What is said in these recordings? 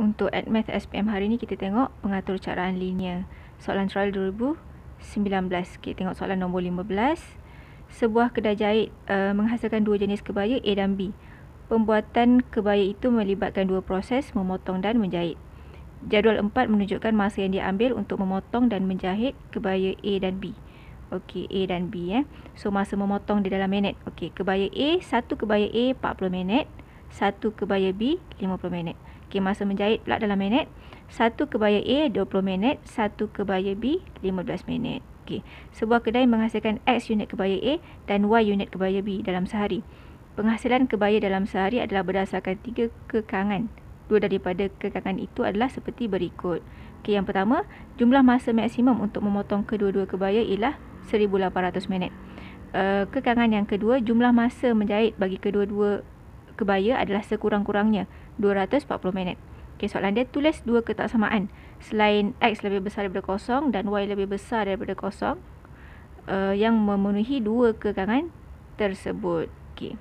untuk AdMath SPM hari ini kita tengok pengatur caraan linear. Soalan trial 2019. Kita tengok soalan nombor 15. Sebuah kedai jahit uh, menghasilkan dua jenis kebaya A dan B. Pembuatan kebaya itu melibatkan dua proses memotong dan menjahit. Jadual 4 menunjukkan masa yang diambil untuk memotong dan menjahit kebaya A dan B. Okey, A dan B ya. Eh. So masa memotong di dalam minit. Okey, kebaya A, satu kebaya A 40 minit, satu kebaya B 50 minit. Okey, masa menjahit pula dalam minit. Satu kebaya A 20 minit, satu kebaya B 15 minit. Okey. Sebuah kedai menghasilkan X unit kebaya A dan Y unit kebaya B dalam sehari. Penghasilan kebaya dalam sehari adalah berdasarkan tiga kekangan. Dua daripada kekangan itu adalah seperti berikut. Okey, yang pertama, jumlah masa maksimum untuk memotong kedua-dua kebaya ialah 1800 minit. Uh, kekangan yang kedua, jumlah masa menjahit bagi kedua-dua kebaya adalah sekurang-kurangnya 240 minit. Okay, soalan dia tulis dua ketaksamaan. Selain X lebih besar daripada kosong dan Y lebih besar daripada kosong uh, yang memenuhi dua kekangan tersebut. Okay.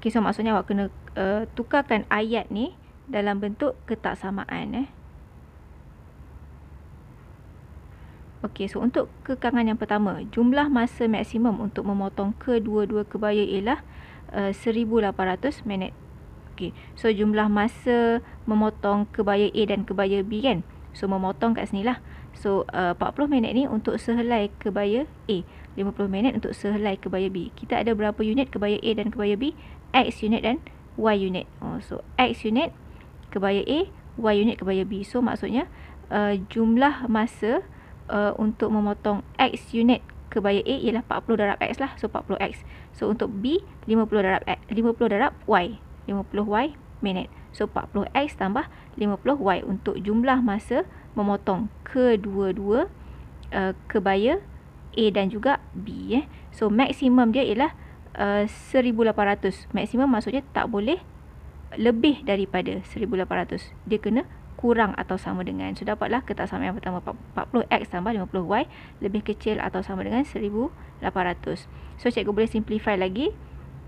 Okey, so maksudnya awak kena uh, tukarkan ayat ni dalam bentuk ketaksamaan eh. Okey, so untuk kekangan yang pertama, jumlah masa maksimum untuk memotong kedua-dua kebaya ialah uh, eh, 1800 minit. Okey. So jumlah masa memotong kebaya A dan kebaya B kan. So memotong kat sini lah. So uh, 40 minit ni untuk sehelai kebaya A, 50 minit untuk sehelai kebaya B. Kita ada berapa unit kebaya A dan kebaya B? X unit dan Y unit. Oh, so X unit kebaya A, Y unit kebaya B. So maksudnya uh, jumlah masa uh, untuk memotong X unit kebaya A ialah 40 darab X lah. So 40X. So untuk B 50 darab X, 50 darab Y. 50y minit. So 40x tambah 50y untuk jumlah masa memotong kedua-dua uh, kebaya A dan juga B. Eh. So maksimum dia ialah uh, eh, 1800. Maksimum maksudnya tak boleh lebih daripada 1800. Dia kena kurang atau sama dengan. So dapatlah kertas sama yang pertama 40x tambah 50y lebih kecil atau sama dengan 1800. So cikgu boleh simplify lagi.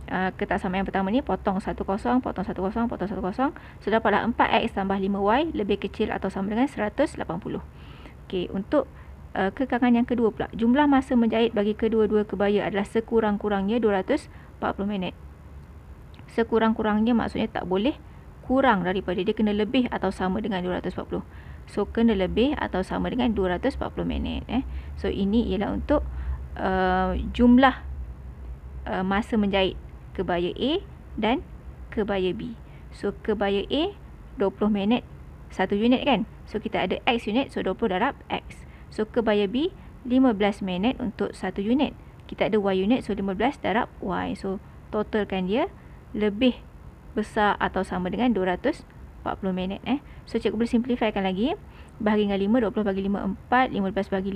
Ah, sama yang pertama ni potong 1 0 potong 1 0 potong 1 0 so dapatlah 4x tambah 5y lebih kecil atau sama dengan 180 Okey, untuk uh, kekangan yang kedua pula jumlah masa menjahit bagi kedua-dua kebaya adalah sekurang-kurangnya 240 minit sekurang-kurangnya maksudnya tak boleh kurang daripada dia kena lebih atau sama dengan 240 so kena lebih atau sama dengan 240 minit eh. so ini ialah untuk uh, jumlah Uh, masa menjahit kebaya A dan kebaya B. So kebaya A 20 minit satu unit kan. So kita ada X unit so 20 darab X. So kebaya B 15 minit untuk satu unit. Kita ada Y unit so 15 darab Y. So totalkan dia lebih besar atau sama dengan 240 minit eh. So cikgu boleh simplifykan lagi bahagi dengan 5, 20 bahagi 5, 4, 15 bahagi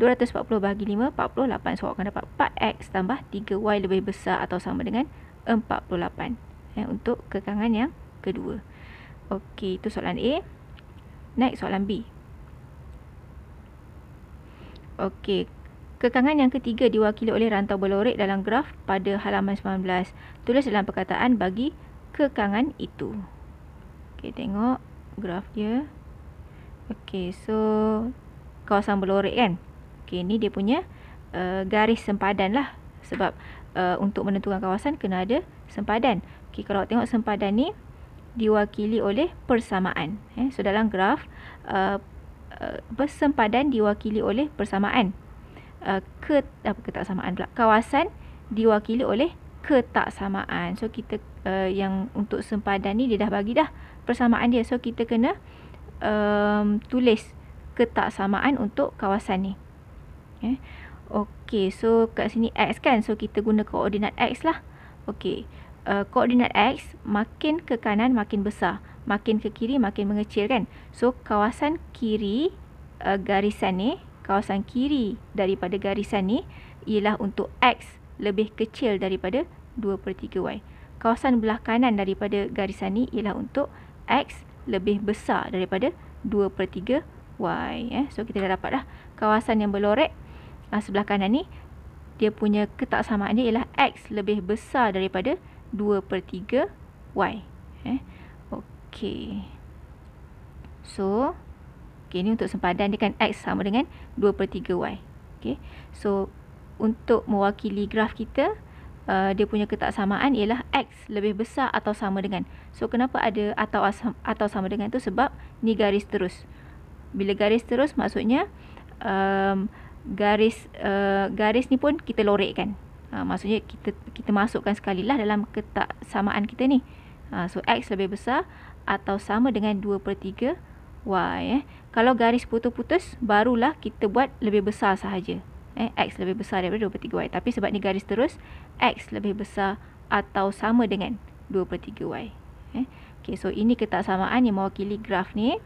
5, 3, 240 bahagi 5, 48. So, akan dapat 4X tambah 3Y lebih besar atau sama dengan 48. Ya, eh, untuk kekangan yang kedua. Okey, itu soalan A. Next, soalan B. Okey, kekangan yang ketiga diwakili oleh rantau belorek dalam graf pada halaman 19. Tulis dalam perkataan bagi kekangan itu. Okey, tengok graf dia. Okey, so kawasan belorek kan. Okey, ni dia punya uh, garis sempadan lah. Sebab uh, untuk menentukan kawasan kena ada sempadan. Okey, kalau tengok sempadan ni diwakili oleh persamaan. Eh, so dalam graf uh, uh, sempadan diwakili oleh persamaan. Uh, ke apa ketaksamaan pula. Kawasan diwakili oleh ketaksamaan. So kita uh, yang untuk sempadan ni dia dah bagi dah persamaan dia. So kita kena um, tulis ketaksamaan untuk kawasan ni. Okay. Ya. okay, so kat sini X kan? So, kita guna koordinat X lah. Okay, uh, koordinat X makin ke kanan makin besar. Makin ke kiri makin mengecil kan? So, kawasan kiri uh, garisan ni, kawasan kiri daripada garisan ni ialah untuk X lebih kecil daripada 2 3 Y. Kawasan belah kanan daripada garisan ni ialah untuk X lebih besar daripada 2 per 3 Y. Eh. So, kita dah dapat dah kawasan yang berlorek uh, sebelah kanan ni. Dia punya ketak sama dia ialah X lebih besar daripada 2 per 3 Y. Eh. Okey. So, okay, ni untuk sempadan dia kan X sama dengan 2 per 3 Y. Okay. So, untuk mewakili graf kita, uh, dia punya ketaksamaan ialah X lebih besar atau sama dengan. So, kenapa ada atau atau sama dengan tu Sebab ni garis terus. Bila garis terus maksudnya um, garis uh, garis ni pun kita lorekkan. Uh, maksudnya kita kita masukkan sekali lah dalam ketaksamaan kita ni. Uh, so, X lebih besar atau sama dengan 2 per 3 Y. Eh. Kalau garis putus-putus, barulah kita buat lebih besar sahaja eh, x lebih besar daripada 2/3y tapi sebab ni garis terus x lebih besar atau sama dengan 2/3y eh okey so ini ketaksamaan yang mewakili graf ni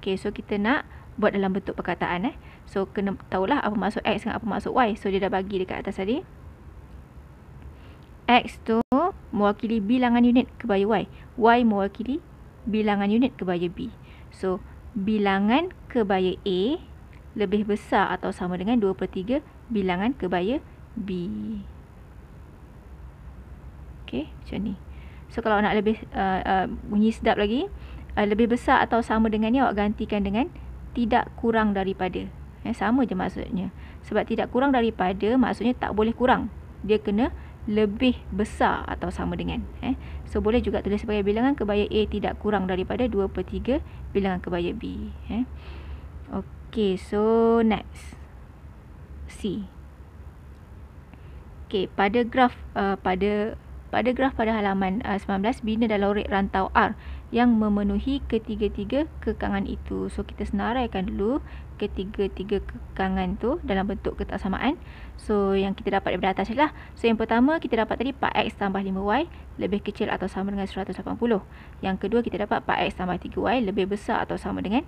okey so kita nak buat dalam bentuk perkataan eh so kena tahulah apa maksud x dengan apa maksud y so dia dah bagi dekat atas tadi x tu mewakili bilangan unit kebaya y y mewakili bilangan unit kebaya b so bilangan kebaya a lebih besar atau sama dengan 2 per 3 bilangan kebaya B. Okey, macam ni. So, kalau nak lebih uh, uh, bunyi sedap lagi, uh, lebih besar atau sama dengan ni awak gantikan dengan tidak kurang daripada. Eh, sama je maksudnya. Sebab tidak kurang daripada maksudnya tak boleh kurang. Dia kena lebih besar atau sama dengan. Eh. So, boleh juga tulis sebagai bilangan kebaya A tidak kurang daripada 2 per 3 bilangan kebaya B. Eh. Okey. Okay, so next. C. Okay, pada graf uh, pada pada graf pada halaman uh, 19 bina dalam rate rantau R yang memenuhi ketiga-tiga kekangan itu. So kita senaraikan dulu ketiga-tiga kekangan tu dalam bentuk ketaksamaan. So yang kita dapat daripada atas ialah so yang pertama kita dapat tadi 4x tambah 5y lebih kecil atau sama dengan 180. Yang kedua kita dapat 4x tambah 3y lebih besar atau sama dengan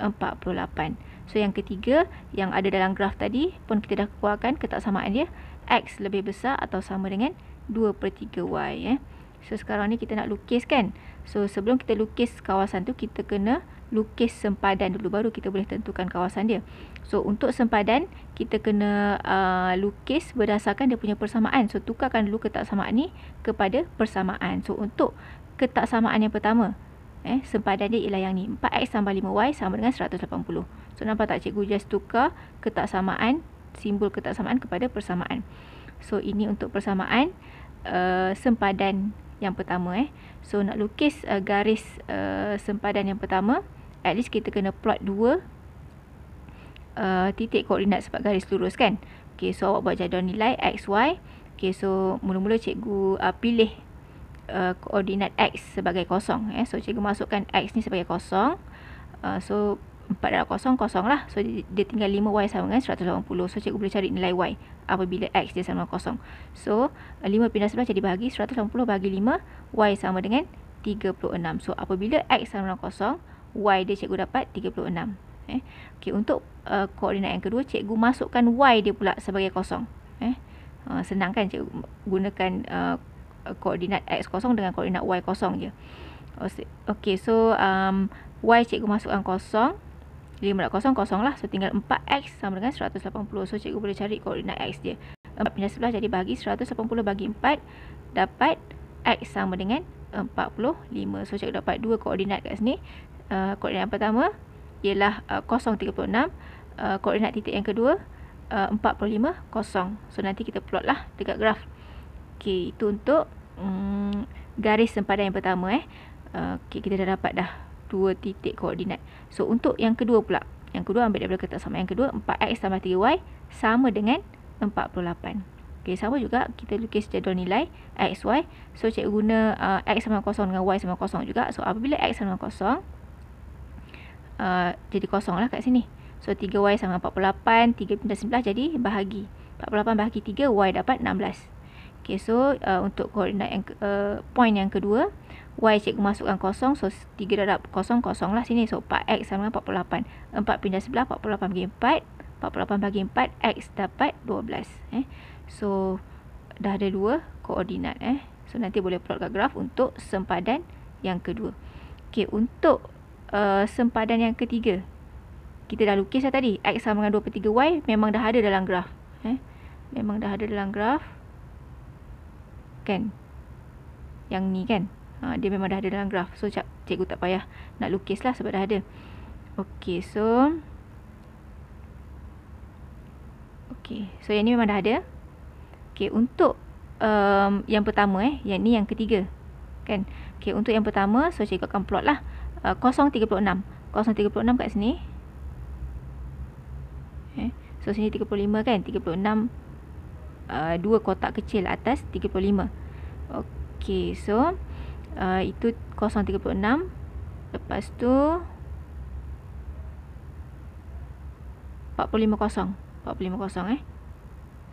48. So yang ketiga yang ada dalam graf tadi pun kita dah keluarkan ketaksamaan dia x lebih besar atau sama dengan 2 per 3y. Eh. So sekarang ni kita nak lukis kan. So sebelum kita lukis kawasan tu kita kena lukis sempadan dulu baru kita boleh tentukan kawasan dia. So untuk sempadan kita kena uh, lukis berdasarkan dia punya persamaan. So tukarkan dulu ketaksamaan ni kepada persamaan. So untuk ketaksamaan yang pertama eh, sempadan dia ialah yang ni 4x tambah 5y sama dengan 180 so nampak tak cikgu just tukar ketaksamaan, simbol ketaksamaan kepada persamaan so ini untuk persamaan uh, sempadan yang pertama eh. so nak lukis uh, garis uh, sempadan yang pertama at least kita kena plot dua uh, titik koordinat sebab garis lurus kan Okay, so awak buat jadual nilai x, y Okay, so mula-mula cikgu uh, pilih uh, koordinat x sebagai kosong. Eh. So, cikgu masukkan x ni sebagai kosong. Uh, so, 4 darab kosong, kosong lah. So, dia tinggal 5y sama dengan 180. So, cikgu boleh cari nilai y apabila x dia sama dengan kosong. So, 5 uh, pindah sebelah jadi bahagi 180 bahagi 5, y sama dengan 36. So, apabila x sama dengan kosong, y dia cikgu dapat 36. Eh. Okay, untuk uh, koordinat yang kedua, cikgu masukkan y dia pula sebagai kosong. Eh. Uh, senang kan cikgu gunakan uh, koordinat x kosong dengan koordinat y kosong je. Okey, so um, y cikgu masukkan kosong. 5 darab kosong, kosong lah. So, tinggal 4x sama dengan 180. So, cikgu boleh cari koordinat x dia. 4 pindah sebelah jadi bagi 180 bagi 4. Dapat x sama dengan 45. So, cikgu dapat dua koordinat kat sini. Uh, koordinat pertama ialah uh, kosong uh, 36. Uh, koordinat titik yang kedua uh, 45, kosong. So, nanti kita plot lah dekat graf. Okey, itu untuk mm, garis sempadan yang pertama eh. Uh, okey, kita dah dapat dah dua titik koordinat. So, untuk yang kedua pula. Yang kedua ambil daripada kertas sama. Yang kedua, 4x tambah 3y sama dengan 48. Okey, sama juga kita lukis jadual nilai x, y. So, cikgu guna uh, x sama kosong dengan y sama kosong juga. So, apabila x sama kosong, uh, jadi kosong lah kat sini. So, 3y sama 48, 3 pindah 19 jadi bahagi. 48 bahagi 3, y dapat 16. Okay, so uh, untuk koordinat yang uh, point yang kedua, y cikgu masukkan kosong, so 3 darab kosong, kosong lah sini. So, 4x sama dengan 48. 4 pindah sebelah, 48 bagi 4. 48 bagi 4, x dapat 12. Eh. So, dah ada dua koordinat. Eh. So, nanti boleh plot kat graf untuk sempadan yang kedua. Okay, untuk uh, sempadan yang ketiga, kita dah lukis lah tadi. x sama dengan 2 per 3y memang dah ada dalam graf. Eh. Memang dah ada dalam graf kan yang ni kan ha, dia memang dah ada dalam graf so cik, cikgu tak payah nak lukis lah sebab dah ada ok so ok so yang ni memang dah ada ok untuk um, yang pertama eh yang ni yang ketiga kan ok untuk yang pertama so cikgu akan plot lah uh, 0.36 0.36 kat sini okay. Eh, so sini 35 kan 36 Uh, dua kotak kecil atas 35. Okey, so uh, itu 036 lepas tu 450. 450 eh.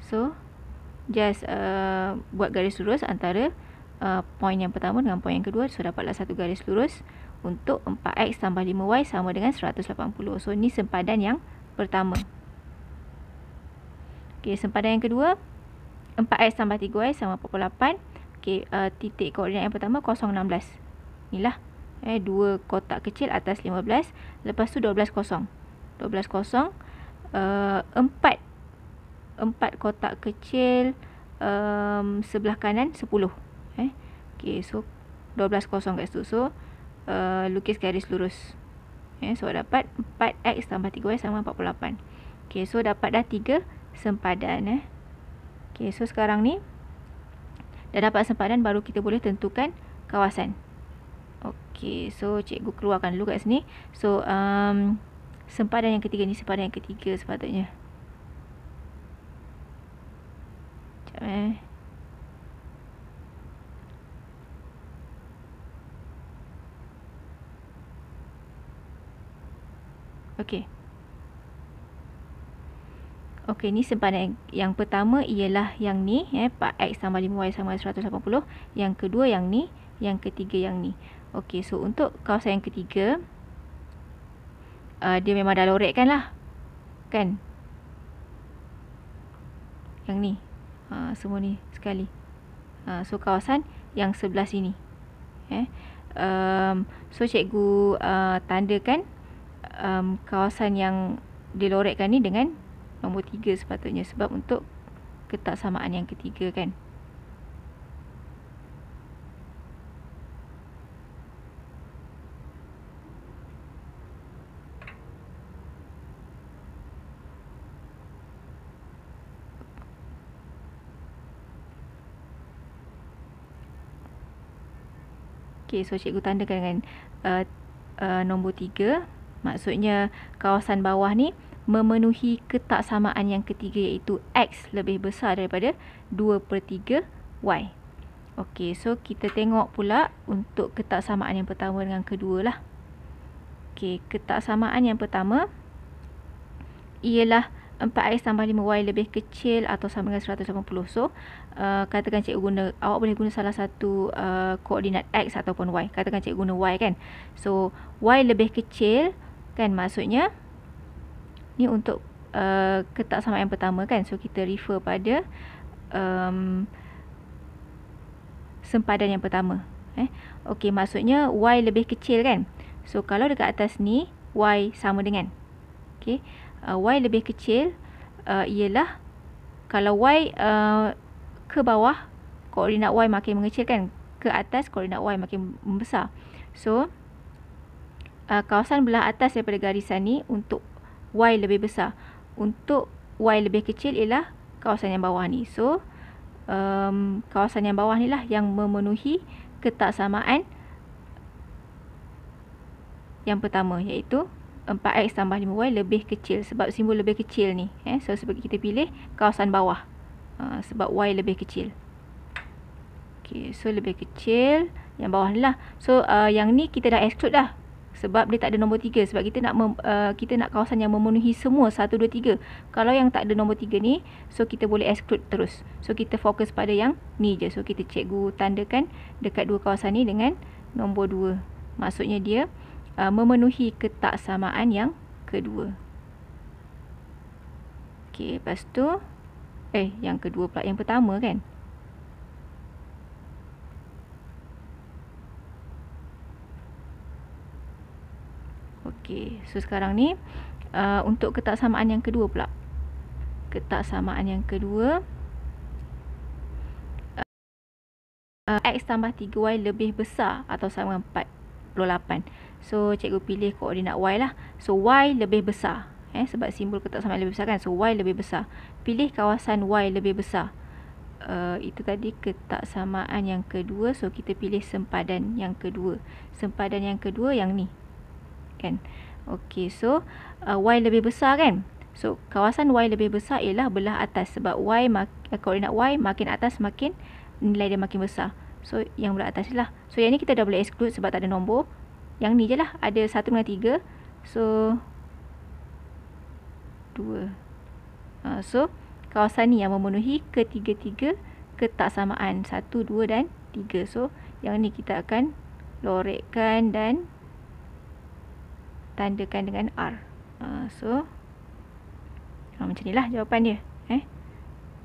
So just uh, buat garis lurus antara Uh, poin yang pertama dengan point yang kedua so dapatlah satu garis lurus untuk 4x tambah 5y sama dengan 180 so ni sempadan yang pertama ok sempadan yang kedua 4 x tambah 3S sama 48. Okey, uh, titik koordinat yang pertama 016. Inilah. Eh, dua kotak kecil atas 15. Lepas tu 12 0. 12 0. Empat, empat kotak kecil um, sebelah kanan 10. Eh, okay, so 12 0 kat situ. So, uh, lukis garis lurus. Eh, so, dapat 4x tambah 3y sama 48. Okay, so dapat dah 3 sempadan. Eh. Okey, so sekarang ni dah dapat sempadan baru kita boleh tentukan kawasan. Okey, so cikgu keluarkan dulu kat sini. So um, sempadan yang ketiga ni sempadan yang ketiga sepatutnya. Jap eh. Okey. Okey, ni simpanan yang pertama ialah yang ni, eh, 4x sama 5y sama 180. Yang kedua yang ni, yang ketiga yang ni. Okey, so untuk kawasan yang ketiga, uh, dia memang dah lorek kan lah. Kan? Yang ni. Uh, semua ni sekali. Uh, so, kawasan yang sebelah sini. Eh. Um, so, cikgu uh, tandakan um, kawasan yang dia lorekkan ni dengan nombor tiga sepatutnya sebab untuk ketaksamaan yang ketiga kan Okay, so cikgu tandakan dengan uh, uh, nombor tiga maksudnya kawasan bawah ni memenuhi ketaksamaan yang ketiga iaitu X lebih besar daripada 2 per 3 Y. Okey, so kita tengok pula untuk ketaksamaan yang pertama dengan kedua lah. Okey, ketaksamaan yang pertama ialah 4X tambah 5Y lebih kecil atau sama dengan 180. So, uh, katakan cikgu guna, awak boleh guna salah satu uh, koordinat X ataupun Y. Katakan cikgu guna Y kan. So, Y lebih kecil kan maksudnya ni untuk uh, eh, ketak sama yang pertama kan so kita refer pada um, sempadan yang pertama eh okey maksudnya y lebih kecil kan so kalau dekat atas ni y sama dengan okey uh, y lebih kecil uh, ialah kalau y uh, ke bawah koordinat y makin mengecil kan ke atas koordinat y makin membesar so Uh, kawasan belah atas daripada garisan ni untuk y lebih besar. Untuk y lebih kecil ialah kawasan yang bawah ni. So, um, kawasan yang bawah ni lah yang memenuhi ketaksamaan yang pertama iaitu 4x tambah 5y lebih kecil sebab simbol lebih kecil ni. Eh? So, sebab kita pilih kawasan bawah uh, sebab y lebih kecil. Okay, so lebih kecil yang bawah ni lah. So, uh, yang ni kita dah exclude dah sebab dia tak ada nombor tiga, sebab kita nak mem, uh, kita nak kawasan yang memenuhi semua satu dua tiga. kalau yang tak ada nombor tiga ni so kita boleh exclude terus so kita fokus pada yang ni je so kita cikgu tandakan dekat dua kawasan ni dengan nombor dua. maksudnya dia uh, memenuhi ketaksamaan yang kedua okey lepas tu eh yang kedua pula yang pertama kan Okey, so sekarang ni uh, untuk ketaksamaan yang kedua pula. ketaksamaan yang kedua uh, x tambah 3y lebih besar atau sama dengan 48. So cikgu pilih koordinat y lah. So y lebih besar. Eh sebab simbol ketaksamaan lebih besar kan. So y lebih besar. Pilih kawasan y lebih besar. Uh, itu tadi ketaksamaan yang kedua So kita pilih sempadan yang kedua Sempadan yang kedua yang ni kan. Okey, so uh, y lebih besar kan? So kawasan y lebih besar ialah belah atas sebab y uh, koordinat y makin atas makin nilai dia makin besar. So yang belah atas ialah. So yang ni kita dah boleh exclude sebab tak ada nombor. Yang ni je lah. Ada 1 dengan 3. So 2. Uh, so kawasan ni yang memenuhi ketiga-tiga ketaksamaan. 1, 2 dan 3. So yang ni kita akan lorekkan dan tandakan dengan R. Uh, so, uh, macam ni lah jawapan dia. Eh?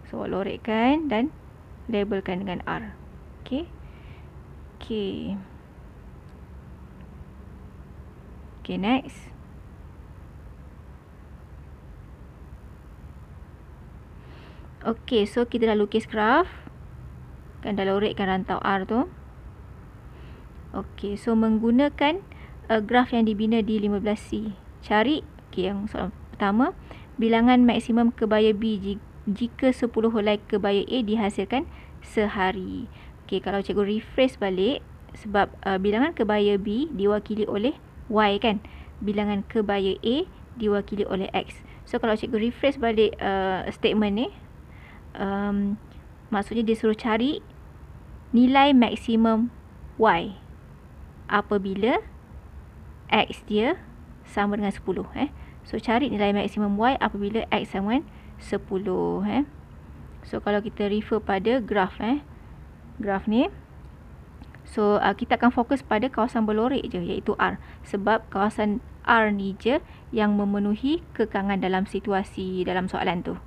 So, lorekkan dan labelkan dengan R. Okay. Okay. Okay, next. Okay, so kita dah lukis graf. Kan dah lorekkan rantau R tu. Okay, so menggunakan uh, graf yang dibina di 15C. Cari okay, yang soalan pertama, bilangan maksimum kebaya B jika 10 helai kebaya A dihasilkan sehari. Okay, kalau cikgu refresh balik sebab uh, bilangan kebaya B diwakili oleh Y kan? Bilangan kebaya A diwakili oleh X. So kalau cikgu refresh balik uh, statement ni, um, maksudnya dia suruh cari nilai maksimum Y apabila x dia sama dengan 10 eh. So cari nilai maksimum y apabila x sama dengan 10 eh. So kalau kita refer pada graf eh. Graf ni So uh, kita akan fokus pada kawasan belorek je iaitu R sebab kawasan R ni je yang memenuhi kekangan dalam situasi dalam soalan tu.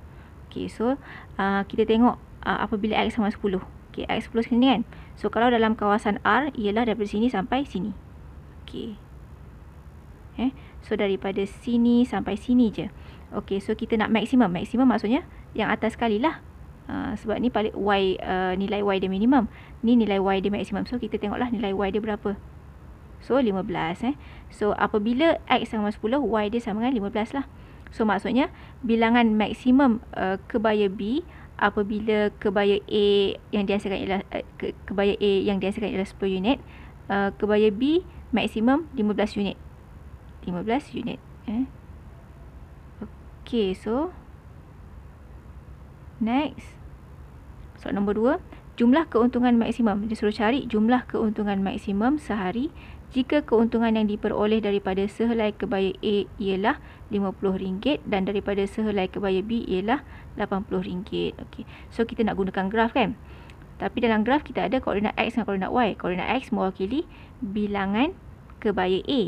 Okey so uh, kita tengok uh, apabila x sama 10. Okey x 10 sini kan. So kalau dalam kawasan R ialah dari sini sampai sini. Okey eh. So daripada sini sampai sini je. Okay, so kita nak maksimum. Maksimum maksudnya yang atas sekali lah. Uh, sebab ni paling y uh, nilai y dia minimum. Ni nilai y dia maksimum. So kita tengoklah nilai y dia berapa. So 15 eh. So apabila x sama 10, y dia sama dengan 15 lah. So maksudnya bilangan maksimum uh, ah, kebaya b apabila kebaya a yang dihasilkan ialah uh, ke, kebaya a yang dihasilkan ialah 10 unit, uh, kebaya b maksimum 15 unit. 15 unit eh. Okey, so next soal nombor 2, jumlah keuntungan maksimum. Dia suruh cari jumlah keuntungan maksimum sehari jika keuntungan yang diperoleh daripada sehelai kebaya A ialah RM50 dan daripada sehelai kebaya B ialah RM80. Okey. So kita nak gunakan graf kan? Tapi dalam graf kita ada koordinat X dan koordinat Y. Koordinat X mewakili bilangan kebaya A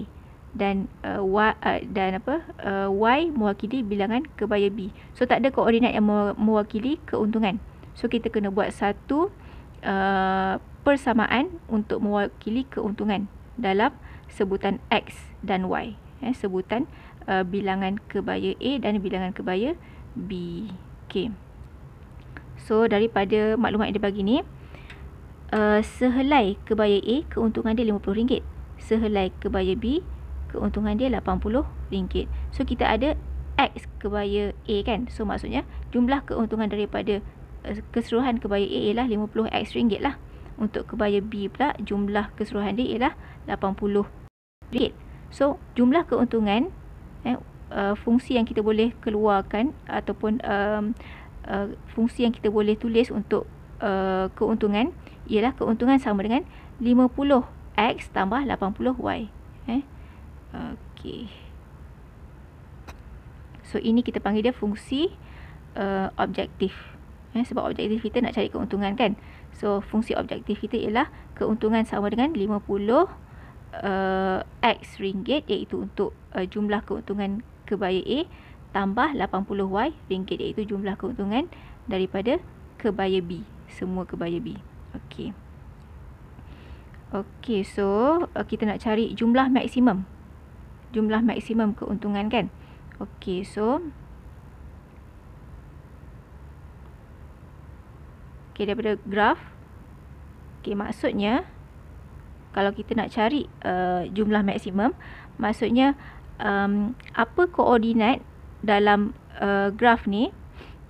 dan uh, y, uh, dan apa uh, y mewakili bilangan kebaya b so tak ada koordinat yang mewakili keuntungan so kita kena buat satu uh, persamaan untuk mewakili keuntungan dalam sebutan x dan y eh sebutan uh, bilangan kebaya a dan bilangan kebaya b k okay. so daripada maklumat yang dia bagi ni uh, sehelai kebaya a keuntungan dia RM50 sehelai kebaya b keuntungan dia RM80. So kita ada X kebaya A kan. So maksudnya jumlah keuntungan daripada eh, keseluruhan kebaya A ialah 50X ringgit lah. Untuk kebaya B pula jumlah keseluruhan dia ialah RM80. So jumlah keuntungan eh, uh, fungsi yang kita boleh keluarkan ataupun um, uh, fungsi yang kita boleh tulis untuk uh, keuntungan ialah keuntungan sama dengan 50X tambah 80Y. Eh? Okey. So ini kita panggil dia fungsi uh, objektif. Eh, sebab objektif kita nak cari keuntungan kan. So fungsi objektif kita ialah keuntungan sama dengan 50 uh, eh, X ringgit iaitu untuk uh, jumlah keuntungan kebaya A tambah 80 Y ringgit iaitu jumlah keuntungan daripada kebaya B. Semua kebaya B. Okey. Okey, so uh, kita nak cari jumlah maksimum jumlah maksimum keuntungan kan ok so ok daripada graf ok maksudnya kalau kita nak cari uh, jumlah maksimum maksudnya um, apa koordinat dalam uh, eh, graf ni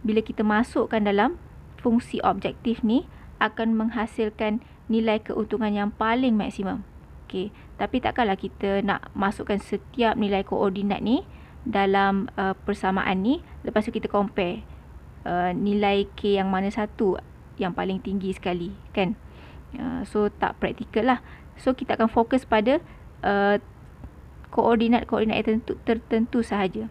bila kita masukkan dalam fungsi objektif ni akan menghasilkan nilai keuntungan yang paling maksimum. Okey, tapi takkanlah kita nak masukkan setiap nilai koordinat ni dalam uh, persamaan ni. Lepas tu kita compare uh, nilai K yang mana satu yang paling tinggi sekali kan. Uh, so tak praktikal lah. So kita akan fokus pada uh, koordinat-koordinat uh, tertentu, tertentu sahaja.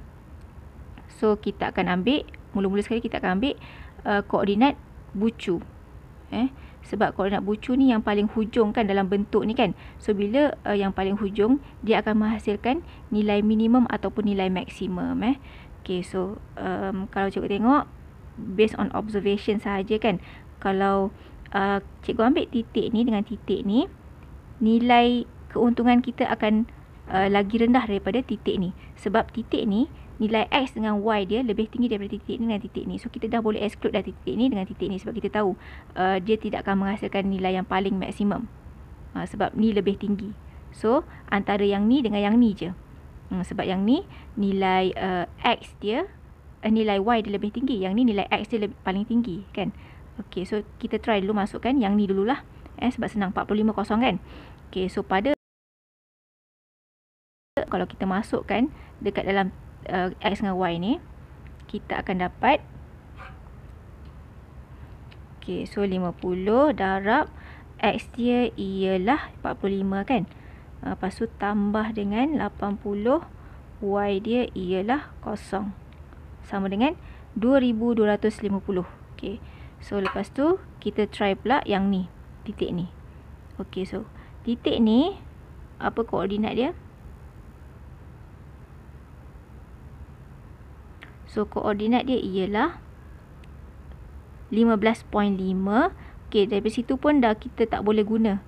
So kita akan ambil, mula-mula sekali kita akan ambil uh, koordinat bucu. Eh? sebab kalau nak bucu ni yang paling hujung kan dalam bentuk ni kan so bila uh, yang paling hujung dia akan menghasilkan nilai minimum ataupun nilai maksimum eh Okay, so um, kalau cikgu tengok based on observation saja kan kalau uh, cikgu ambil titik ni dengan titik ni nilai keuntungan kita akan uh, lagi rendah daripada titik ni sebab titik ni nilai x dengan y dia lebih tinggi daripada titik ni dengan titik ni. So kita dah boleh exclude dah titik ni dengan titik ni sebab kita tahu uh, dia tidak akan menghasilkan nilai yang paling maksimum. Uh, sebab ni lebih tinggi. So antara yang ni dengan yang ni je. Hmm, sebab yang ni nilai uh, x dia, uh, nilai y dia lebih tinggi. Yang ni nilai x dia lebih, paling tinggi kan. Okay so kita try dulu masukkan yang ni dululah. Eh, sebab senang 45 kosong kan. Okay so pada kalau kita masukkan dekat dalam uh, X dengan Y ni kita akan dapat ok so 50 darab X dia ialah 45 kan uh, lepas tu tambah dengan 80 Y dia ialah kosong sama dengan 2250 ok so lepas tu kita try pula yang ni titik ni ok so titik ni apa koordinat dia So koordinat dia ialah 15.5. Okey, dari situ pun dah kita tak boleh guna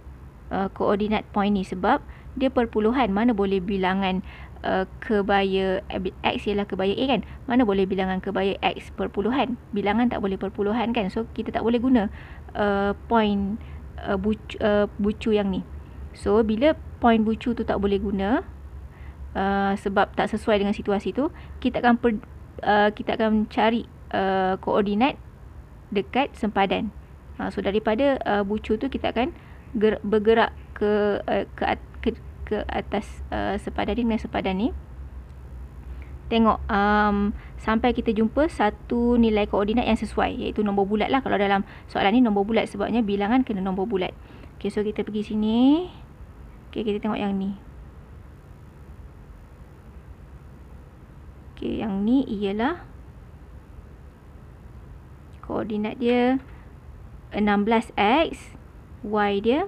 uh, koordinat point ni sebab dia perpuluhan. Mana boleh bilangan uh, kebaya X ialah kebaya A kan? Mana boleh bilangan kebaya X perpuluhan? Bilangan tak boleh perpuluhan kan? So kita tak boleh guna uh, point uh, bucu, uh, bucu yang ni. So bila point bucu tu tak boleh guna uh, sebab tak sesuai dengan situasi tu, kita akan per Uh, kita akan cari uh, koordinat dekat sempadan. Uh, so daripada uh, bucu tu kita akan bergerak ke, uh, ke, at- ke ke atas uh, sempadan ni sempadan ni. Tengok um, sampai kita jumpa satu nilai koordinat yang sesuai iaitu nombor bulat lah kalau dalam soalan ni nombor bulat sebabnya bilangan kena nombor bulat. Okay so kita pergi sini. Okay kita tengok yang ni. Okey, yang ni ialah koordinat dia 16x y dia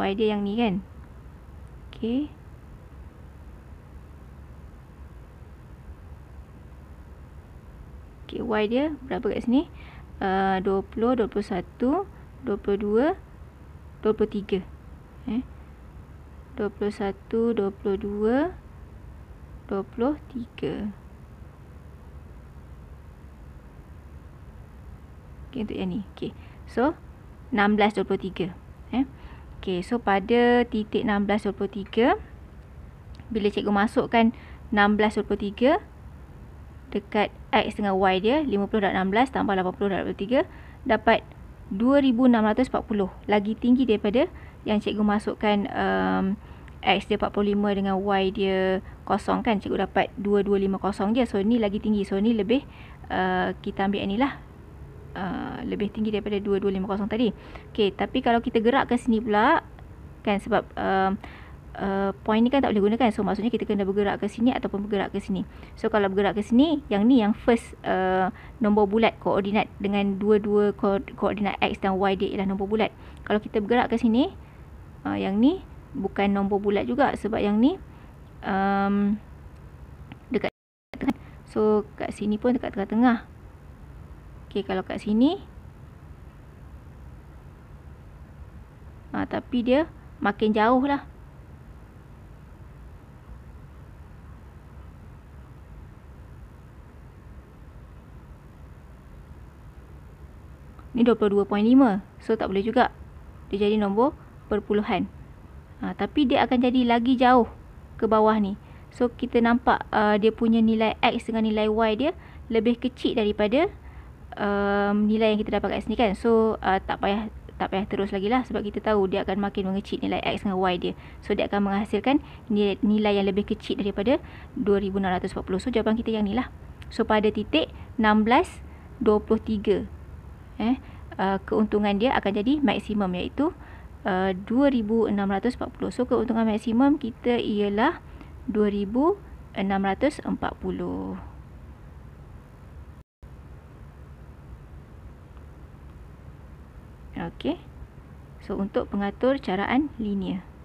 y dia yang ni kan. Okey. Okey, y dia berapa kat sini? Uh, 20, 21, 22, 23. Eh. 21, 22 23 okay, untuk yang ni okay. so 1623 eh? okay, so pada titik 1623 bila cikgu masukkan 1623 dekat x dengan y dia 50.16 tambah 80.23 dapat 2640 lagi tinggi daripada yang cikgu masukkan um, x dia 45 dengan y dia kosong kan cikgu dapat 2250 je so ni lagi tinggi so ni lebih uh, kita ambil yang ni lah uh, lebih tinggi daripada 225 kosong tadi Okay tapi kalau kita gerak ke sini pula kan sebab uh, Uh, point ni kan tak boleh gunakan so maksudnya kita kena bergerak ke sini ataupun bergerak ke sini so kalau bergerak ke sini yang ni yang first uh, nombor bulat koordinat dengan dua-dua koordinat x dan y dia ialah nombor bulat kalau kita bergerak ke sini uh, yang ni bukan nombor bulat juga sebab yang ni um, dekat tengah so kat sini pun dekat tengah-tengah ok kalau kat sini ha, tapi dia makin jauh lah ni 22.5 so tak boleh juga dia jadi nombor perpuluhan ha, tapi dia akan jadi lagi jauh ke bawah ni so kita nampak uh, dia punya nilai x dengan nilai y dia lebih kecil daripada um, nilai yang kita dapat kat sini kan so uh, tak payah tak payah terus lagi lah sebab kita tahu dia akan makin mengecil nilai x dengan y dia so dia akan menghasilkan nilai, yang lebih kecil daripada 2640 so jawapan kita yang ni lah so pada titik 1623, eh uh, keuntungan dia akan jadi maksimum iaitu 16 uh, 2640. So keuntungan maksimum kita ialah 2640. Okey. So untuk pengatur caraan linear